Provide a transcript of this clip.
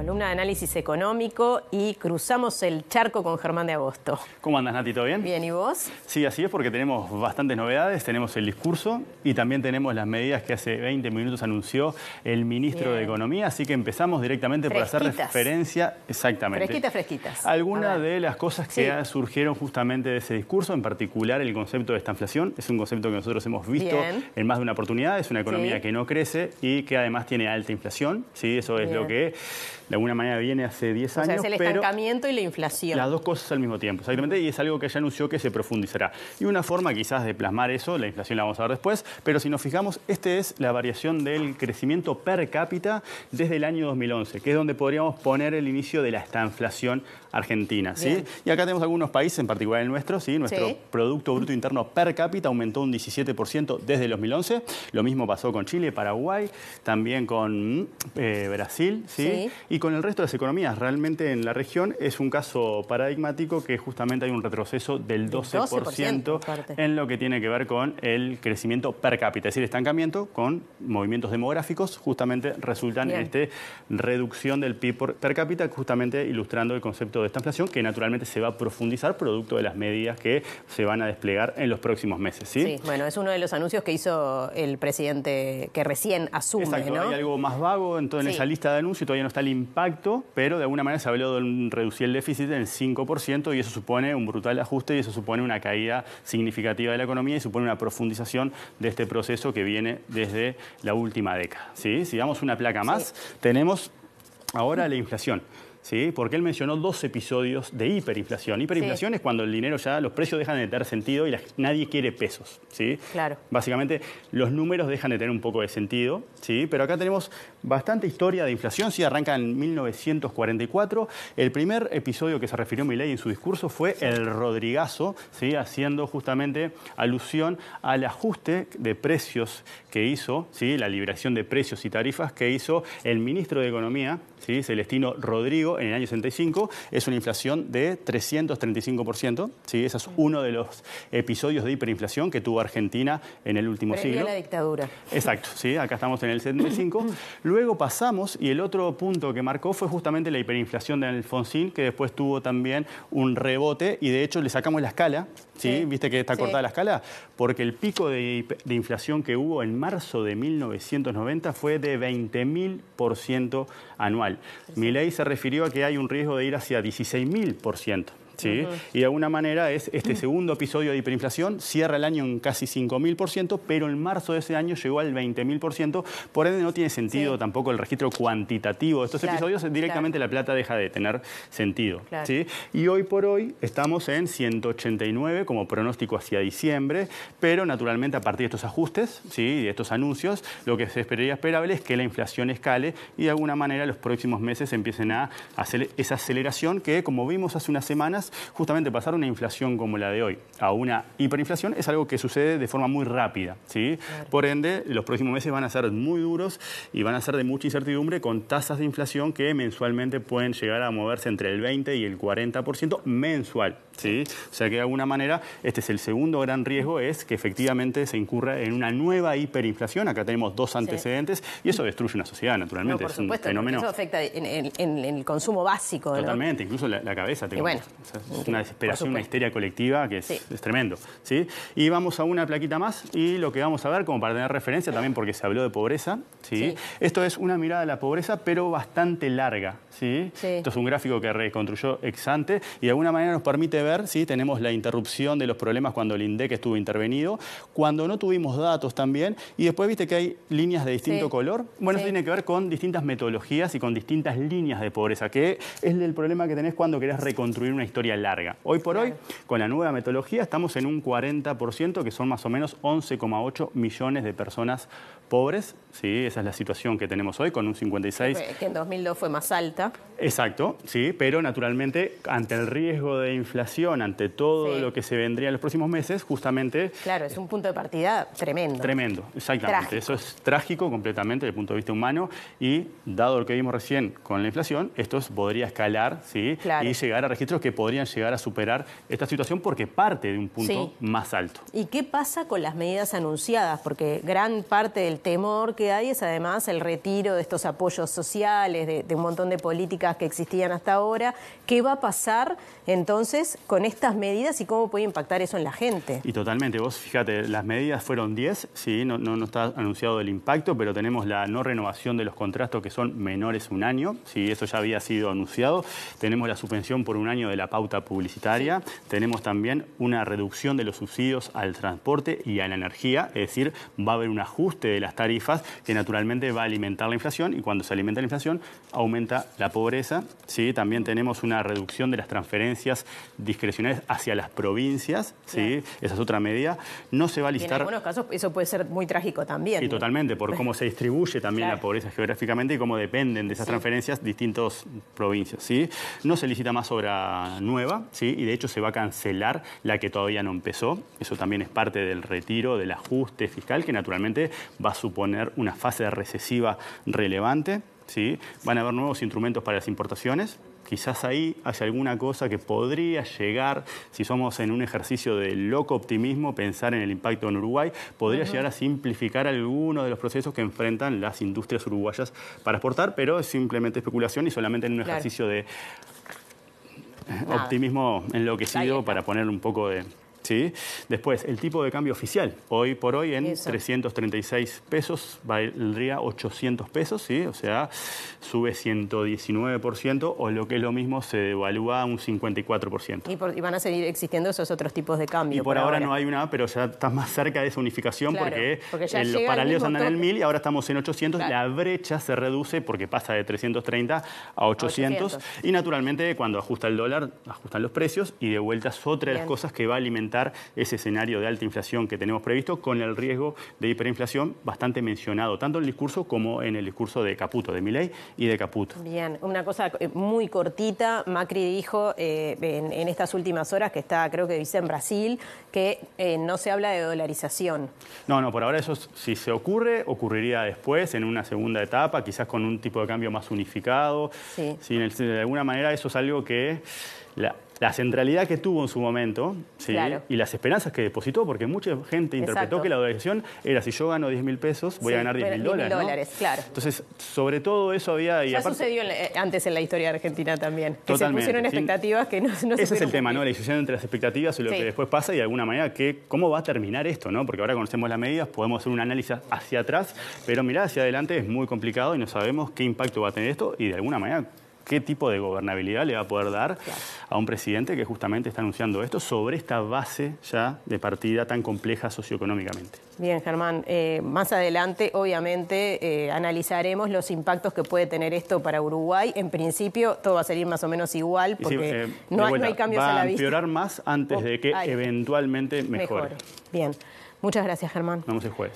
columna de análisis económico y cruzamos el charco con Germán de Agosto. ¿Cómo andas, Nati? ¿Todo bien? Bien, ¿y vos? Sí, así es porque tenemos bastantes novedades. Tenemos el discurso y también tenemos las medidas que hace 20 minutos anunció el ministro de Economía. Así que empezamos directamente por hacer referencia. Exactamente. Fresquitas, fresquitas. Algunas de las cosas que surgieron justamente de ese discurso, en particular el concepto de esta inflación. Es un concepto que nosotros hemos visto en más de una oportunidad. Es una economía que no crece y que además tiene alta inflación. ¿sí? Eso es lo que de alguna manera viene hace 10 años. O sea, es el estancamiento y la inflación. Las dos cosas al mismo tiempo, exactamente, y es algo que ya anunció que se profundizará. Y una forma quizás de plasmar eso, la inflación la vamos a ver después, pero si nos fijamos, esta es la variación del crecimiento per cápita desde el año 2011, que es donde podríamos poner el inicio de la estanflación argentina. ¿sí? Y acá tenemos algunos países, en particular el nuestro, ¿sí? nuestro Producto Bruto Interno per cápita aumentó un 17% desde el 2011, lo mismo pasó con Chile, Paraguay, también con mm, eh, Brasil, ¿sí? con el resto de las economías. Realmente en la región es un caso paradigmático que justamente hay un retroceso del 12%, en lo que tiene que ver con el crecimiento per cápita, es decir, estancamiento con movimientos demográficos, justamente resultan en esta reducción del PIB per cápita, justamente ilustrando el concepto de esta inflación que naturalmente se va a profundizar producto de las medidas que se van a desplegar en los próximos meses. Sí, bueno, es uno de los anuncios que hizo el presidente que recién asume. Exacto, hay algo más vago, entonces en esa lista de anuncios todavía no está limpio impacto, pero de alguna manera se habló de reducir el déficit en 5% y eso supone un brutal ajuste y eso supone una caída significativa de la economía y supone una profundización de este proceso que viene desde la última década. ¿sí? Si damos una placa más, tenemos ahora la inflación porque él mencionó dos episodios de hiperinflación. Hiperinflación es cuando el dinero ya, los precios dejan de tener sentido y nadie quiere pesos. ¿sí? Claro. Básicamente los números dejan de tener un poco de sentido, ¿sí? pero acá tenemos bastante historia de inflación, sí, arranca en 1944. El primer episodio que se refirió Milei en su discurso fue el Rodrigazo, ¿sí? haciendo justamente alusión al ajuste de precios que hizo, ¿sí? la liberación de precios y tarifas que hizo el ministro de Economía, ¿sí? Celestino Rodrigo, en el año 65 es una inflación de 335%. ¿sí? Ese es uno de los episodios de hiperinflación que tuvo Argentina en el último siglo siglo. la dictadura. Exacto, sí, acá estamos en el 75. Luego pasamos, y el otro punto que marcó fue justamente la hiperinflación de Alfonsín, que después tuvo también un rebote, y de hecho le sacamos la escala, ¿sí? sí. viste que está cortada la escala? Porque el pico de, inflación que hubo en marzo de 1990 fue de 20.000% anual. mi se refirió que hay un riesgo de ir hacia 16.000%. ¿sí? Y de alguna manera es este mm. segundo episodio de hiperinflación, cierra el año en casi 5.000%, pero en marzo de ese año llegó al 20.000%, por ende no tiene sentido tampoco el registro cuantitativo de estos episodios, directamente la plata deja de tener sentido. Y hoy por hoy estamos en 189 como pronóstico hacia diciembre, pero naturalmente a partir de estos ajustes ¿sí? de estos anuncios, lo que se esperaría esperable es que la inflación escale y de alguna manera los próximos meses empiecen a hacer esa aceleración que, como vimos hace unas semanas, Justamente pasar una inflación como la de hoy a una hiperinflación es algo que sucede de forma muy rápida. ¿sí? Por ende, los próximos meses van a ser muy duros y van a ser de mucha incertidumbre con tasas de inflación que mensualmente pueden llegar a moverse entre el 20 y el 40% mensual. ¿sí? O sea que de alguna manera este es el segundo gran riesgo, es que efectivamente se incurra en una nueva hiperinflación. Acá tenemos dos antecedentes y eso destruye una sociedad, naturalmente. por supuesto, Eso afecta en, el consumo básico. Totalmente, incluso la, cabeza es una desesperación, una histeria colectiva que es, tremendo. ¿sí? Y vamos a una plaquita más y lo que vamos a ver, como para tener referencia también porque se habló de pobreza, ¿sí? esto es una mirada a la pobreza pero bastante larga. ¿sí? Esto es un gráfico que reconstruyó Exante y de alguna manera nos permite ver, ¿sí? tenemos la interrupción de los problemas cuando el INDEC estuvo intervenido, cuando no tuvimos datos también y después viste que hay líneas de distinto color. Bueno, eso tiene que ver con distintas metodologías y con distintas líneas de pobreza, que es el problema que tenés cuando querés reconstruir una historia larga. Hoy por hoy, con la nueva metodología, estamos en un 40%, que son más o menos 11,8 millones de personas pobres. Sí, esa es la situación que tenemos hoy, con un 56. que en 2002 fue más alta. Exacto, sí, pero naturalmente, ante el riesgo de inflación, ante todo lo que se vendría en los próximos meses, justamente... Claro, es un punto de partida tremendo. Tremendo, exactamente. Eso es trágico completamente desde el punto de vista humano y, dado lo que vimos recién con la inflación, esto podría escalar ¿sí? y llegar a registros que podrían podrían llegar a superar esta situación porque parte de un punto más alto. ¿Y qué pasa con las medidas anunciadas? Porque gran parte del temor que hay es además el retiro de estos apoyos sociales, de, un montón de políticas que existían hasta ahora. ¿Qué va a pasar entonces con estas medidas y cómo puede impactar eso en la gente? Y totalmente, vos fíjate, las medidas fueron 10, sí, no, está anunciado el impacto, pero tenemos la no renovación de los contratos que son menores un año, sí, eso ya había sido anunciado. Tenemos la suspensión por un año de la pauta publicitaria, tenemos también una reducción de los subsidios al transporte y a la energía, es decir, va a haber un ajuste de las tarifas que naturalmente va a alimentar la inflación y cuando se alimenta la inflación aumenta la pobreza. ¿sí? También tenemos una reducción de las transferencias discrecionales hacia las provincias, ¿sí? esa es otra medida. No se va a licitar en algunos casos eso puede ser muy trágico también. Y totalmente, por cómo se distribuye también la pobreza geográficamente y cómo dependen de esas transferencias distintos provincias. ¿sí? No se licita más obra y de hecho se va a cancelar la que todavía no empezó. Eso también es parte del retiro, del ajuste fiscal, que naturalmente va a suponer una fase recesiva relevante. Van a haber nuevos instrumentos para las importaciones, quizás ahí haya alguna cosa que podría llegar, si somos en un ejercicio de loco optimismo, pensar en el impacto en Uruguay, podría llegar a simplificar alguno de los procesos que enfrentan las industrias uruguayas para exportar, pero es simplemente especulación y solamente en un ejercicio de optimismo enloquecido para poner un poco de, ¿sí? Después, el tipo de cambio oficial. Hoy por hoy en 336 pesos valdría 800 pesos, ¿sí? o sea, sube 119% o lo que es lo mismo se devalúa un 54%. Y, van a seguir existiendo esos otros tipos de cambio. Y por, ahora, no hay una, pero ya está más cerca de esa unificación porque, eh, los paralelos andan en el 1000 y ahora estamos en 800. La brecha se reduce porque pasa de 330 a 800, Y naturalmente cuando ajusta el dólar, ajustan los precios y de vuelta es otra de las cosas que va a alimentar ese escenario de alta inflación que tenemos previsto con el riesgo de hiperinflación bastante mencionado, tanto en el discurso como en el discurso de Caputo, de Miley y de Caputo. Bien, una cosa eh, muy cortita, Macri dijo eh, en, estas últimas horas que está, creo que dice en Brasil, que eh, no se habla de dolarización. No, no, por ahora eso si se ocurre, ocurriría después, en una segunda etapa, quizás con un tipo de cambio más unificado. Sí. Si, de alguna manera eso es algo que la centralidad que tuvo en su momento y las esperanzas que depositó, porque mucha gente interpretó que la dualización era si yo gano 10 mil pesos, voy a ganar 10 mil dólares. dólares claro. Entonces, sobre todo eso había... Y ya sucedió eh, antes en la historia argentina también. Que se pusieron expectativas que no, no Ese es el tema, ¿no? La discusión entre las expectativas y lo que después pasa y de alguna manera que cómo va a terminar esto, ¿no? Porque ahora conocemos las medidas, podemos hacer un análisis hacia atrás, pero mirar hacia adelante es muy complicado y no sabemos qué impacto va a tener esto y de alguna manera qué tipo de gobernabilidad le va a poder dar a un presidente que justamente está anunciando esto sobre esta base ya de partida tan compleja socioeconómicamente. Bien, Germán, eh, más adelante obviamente eh, analizaremos los impactos que puede tener esto para Uruguay. En principio todo va a salir más o menos igual porque eh, no, hay cambios va a la vista. empeorar más antes de oh, que eventualmente mejore. Bien, muchas gracias, Germán. Vamos el jueves.